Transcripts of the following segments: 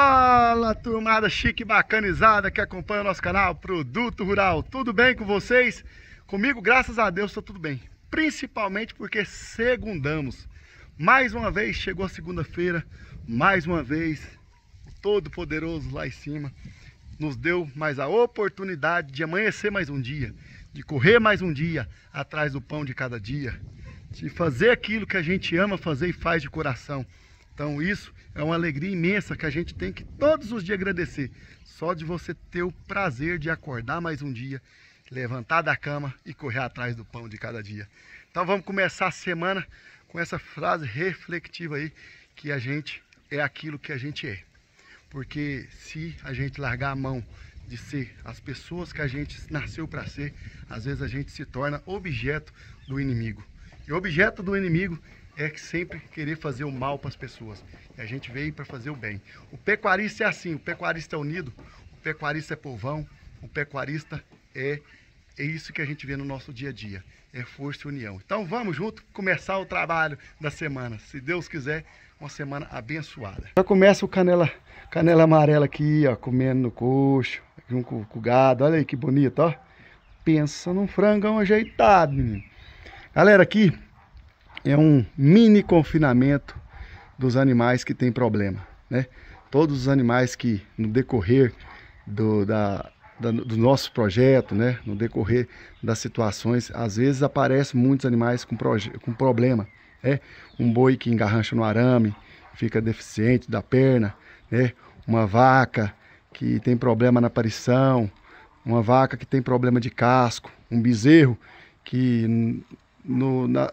Fala turmada chique bacanizada que acompanha o nosso canal Produto Rural, tudo bem com vocês? Comigo, graças a Deus, está tudo bem, principalmente porque segundamos. Mais uma vez, chegou a segunda-feira, mais uma vez, o Todo-Poderoso lá em cima nos deu mais a oportunidade de amanhecer mais um dia, de correr mais um dia atrás do pão de cada dia, de fazer aquilo que a gente ama fazer e faz de coração. Então isso é uma alegria imensa que a gente tem que todos os dias agradecer. Só de você ter o prazer de acordar mais um dia, levantar da cama e correr atrás do pão de cada dia. Então vamos começar a semana com essa frase reflexiva aí, que a gente é aquilo que a gente é. Porque se a gente largar a mão de ser as pessoas que a gente nasceu para ser, às vezes a gente se torna objeto do inimigo. E objeto do inimigo é sempre querer fazer o mal para as pessoas. E a gente veio para fazer o bem. O pecuarista é assim, o pecuarista é unido, o pecuarista é povão, o pecuarista é, é isso que a gente vê no nosso dia a dia. É força e união. Então vamos junto começar o trabalho da semana. Se Deus quiser, uma semana abençoada. Já começa o canela, canela amarela aqui, ó, comendo no coxo, junto com, com o gado. Olha aí que bonito, ó. Pensa num frangão ajeitado, menino. Galera, aqui é um mini confinamento dos animais que tem problema, né? Todos os animais que no decorrer do, da, da, do nosso projeto, né? No decorrer das situações, às vezes aparecem muitos animais com, com problema, né? Um boi que engarrancha no arame, fica deficiente da perna, né? Uma vaca que tem problema na aparição, uma vaca que tem problema de casco, um bezerro que no, na,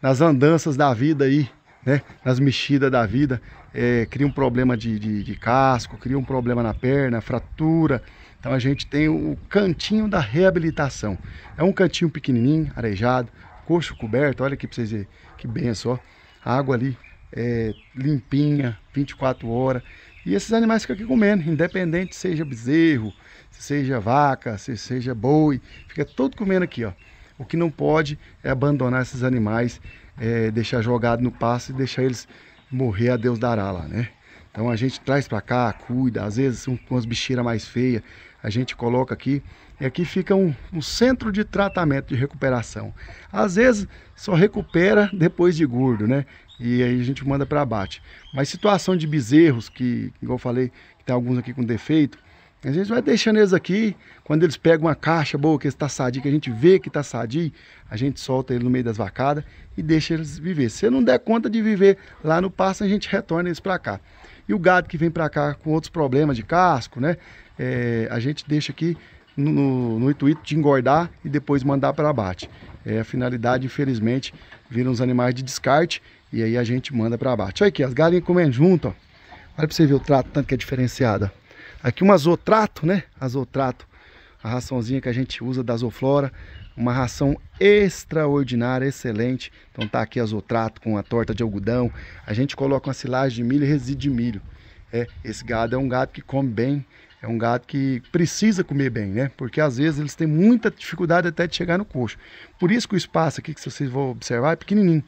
nas andanças da vida aí, né? Nas mexidas da vida, é, cria um problema de, de, de, casco, cria um problema na perna, fratura. Então a gente tem o cantinho da reabilitação. É um cantinho pequenininho, arejado, coxo coberto, olha aqui pra vocês verem, que benção, ó. A água ali é, limpinha, 24 horas. E esses animais ficam aqui comendo, independente seja bezerro, seja vaca, seja boi, fica todo comendo aqui, ó. O que não pode é abandonar esses animais, é, deixar jogado no pasto e deixar eles morrer a Deus dará lá, né? Então a gente traz para cá, cuida, às vezes com umas bicheiras mais feias, a gente coloca aqui, é e aqui fica um, um, centro de tratamento, de recuperação. Às vezes só recupera depois de gordo, né? E aí a gente manda para abate. Mas situação de bezerros, que igual eu falei, que tem alguns aqui com defeito, a gente vai deixando eles aqui, quando eles pegam uma caixa boa, que está sadio, que a gente vê que está sadio, a gente solta ele no meio das vacadas e deixa eles viver. Se não der conta de viver lá no pasto, a gente retorna eles para cá. E o gado que vem para cá com outros problemas de casco, né? É, a gente deixa aqui no, no, no, intuito de engordar e depois mandar para abate. É, a finalidade, infelizmente, viram os animais de descarte e aí a gente manda para abate. Olha aqui, as galinhas comendo junto, ó. Olha para você ver o trato, tanto que é diferenciada. Aqui um azotrato, né? Azotrato, a raçãozinha que a gente usa da Azoflora. Uma ração extraordinária, excelente. Então tá aqui azotrato com a torta de algodão. A gente coloca uma silagem de milho e resíduo de milho. É, esse gado é um gado que come bem, é um gado que precisa comer bem, né? Porque às vezes eles têm muita dificuldade até de chegar no coxo. Por isso que o espaço aqui, que vocês vão observar, é pequenininho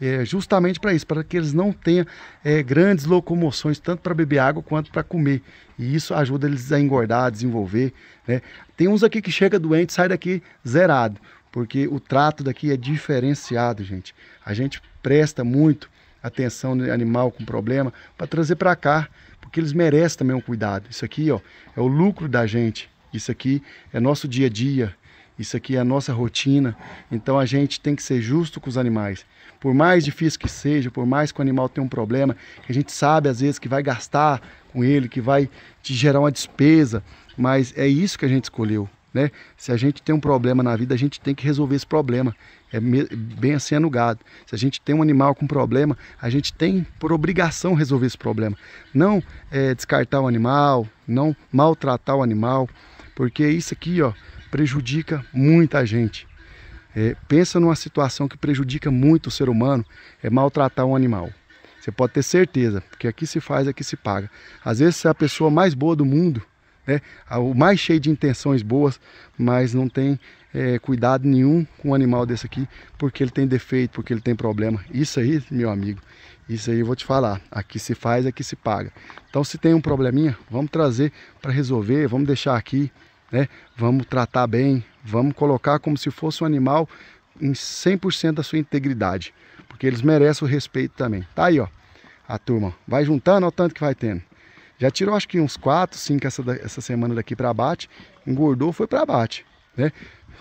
é, justamente para isso, para que eles não tenham é, grandes locomoções, tanto para beber água quanto para comer. E isso ajuda eles a engordar, a desenvolver. Né? Tem uns aqui que chega doente sai daqui zerado, porque o trato daqui é diferenciado, gente. A gente presta muito atenção no animal com problema para trazer para cá, porque eles merecem também um cuidado. Isso aqui ó, é o lucro da gente. Isso aqui é nosso dia a dia, isso aqui é a nossa rotina. Então a gente tem que ser justo com os animais. Por mais difícil que seja, por mais que o animal tenha um problema, que a gente sabe às vezes que vai gastar com ele, que vai te gerar uma despesa, mas é isso que a gente escolheu. Né? Se a gente tem um problema na vida, a gente tem que resolver esse problema. É bem assim é no gado. Se a gente tem um animal com problema, a gente tem por obrigação resolver esse problema. Não é, descartar o animal, não maltratar o animal, porque isso aqui, ó, prejudica muita gente. É, pensa numa situação que prejudica muito o ser humano, é maltratar um animal. Você pode ter certeza, porque aqui se faz, aqui se paga. Às vezes você é a pessoa mais boa do mundo, né? o mais cheio de intenções boas, mas não tem é, cuidado nenhum com um animal desse aqui, porque ele tem defeito, porque ele tem problema. Isso aí, meu amigo, isso aí eu vou te falar. Aqui se faz, aqui se paga. Então se tem um probleminha, vamos trazer para resolver, vamos deixar aqui né? Vamos tratar bem, vamos colocar como se fosse um animal em 100% da sua integridade, porque eles merecem o respeito também. Tá aí, ó, a turma. Vai juntando ao tanto que vai tendo. Já tirou acho que uns 4, 5 essa, essa semana daqui para abate, engordou, foi para abate, né?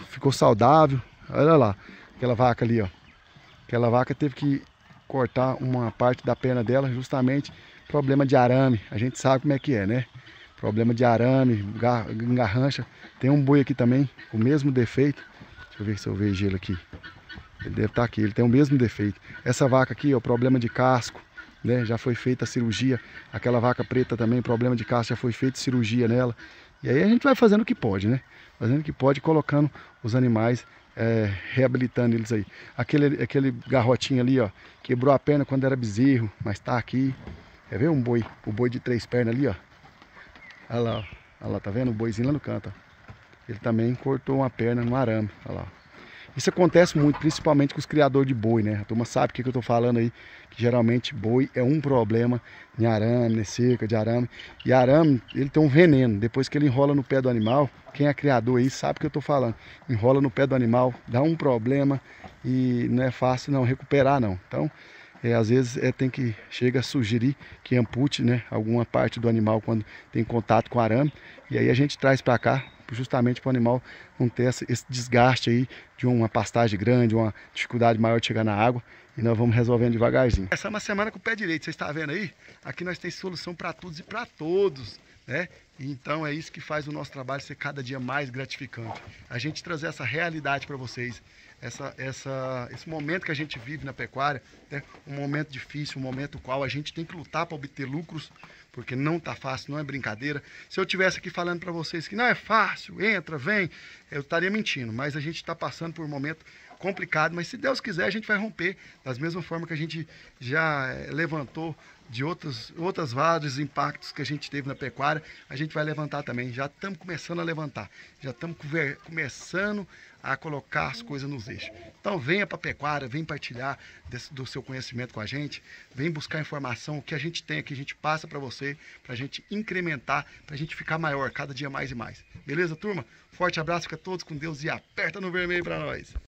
Ficou saudável. Olha lá, aquela vaca ali, ó. Aquela vaca teve que cortar uma parte da perna dela justamente problema de arame. A gente sabe como é que é, né? Problema de arame, garrancha. Tem um boi aqui também, o mesmo defeito. Deixa eu ver se eu vejo ele aqui. Ele deve estar tá aqui, ele tem o mesmo defeito. Essa vaca aqui, ó, problema de casco, né? Já foi feita a cirurgia. Aquela vaca preta também, problema de casco, já foi feita cirurgia nela. E aí a gente vai fazendo o que pode, né? Fazendo o que pode, colocando os animais, é, reabilitando eles aí. Aquele, aquele garrotinho ali, ó, quebrou a perna quando era bezerro, mas tá aqui. Quer ver um boi, o boi de três pernas ali, ó. Olha lá, olha lá, tá vendo? O boizinho lá no canto. Ó. Ele também cortou uma perna no arame. Olha lá. Isso acontece muito, principalmente com os criadores de boi, né? A turma sabe o que, eu tô falando aí. Que geralmente boi é um problema em arame, em né? cerca de arame. E arame, ele tem um veneno. Depois que ele enrola no pé do animal, quem é criador aí sabe o que eu tô falando. Enrola no pé do animal, dá um problema e não é fácil não recuperar não. Então, é, às vezes é, tem que chega a sugerir que ampute né, alguma parte do animal quando tem contato com arame. E aí a gente traz para cá justamente para o animal não ter esse, desgaste aí de uma pastagem grande, uma dificuldade maior de chegar na água. E nós vamos resolvendo devagarzinho. Essa é uma semana com o pé direito, você está vendo aí? Aqui nós temos solução para todos e para todos. Né? Então é isso que faz o nosso trabalho ser cada dia mais gratificante. A gente trazer essa realidade para vocês essa, essa, esse momento que a gente vive na pecuária, né? um momento difícil, um momento qual a gente tem que lutar para obter lucros, porque não está fácil, não é brincadeira. Se eu tivesse aqui falando para vocês que não é fácil, entra, vem, eu estaria mentindo, mas a gente está passando por um momento complicado, mas se Deus quiser a gente vai romper, da mesma forma que a gente já eh, levantou de outros, outras vários impactos que a gente teve na pecuária, a gente vai levantar também. Já estamos começando a levantar, já estamos começando a colocar as coisas nos eixos. Então venha para a pecuária, vem partilhar desse, do seu conhecimento com a gente, vem buscar informação, o que a gente tem aqui a gente passa para você, para a gente incrementar, para a gente ficar maior, cada dia mais e mais. Beleza, turma? Forte abraço, fica todos com Deus e aperta no vermelho para nós!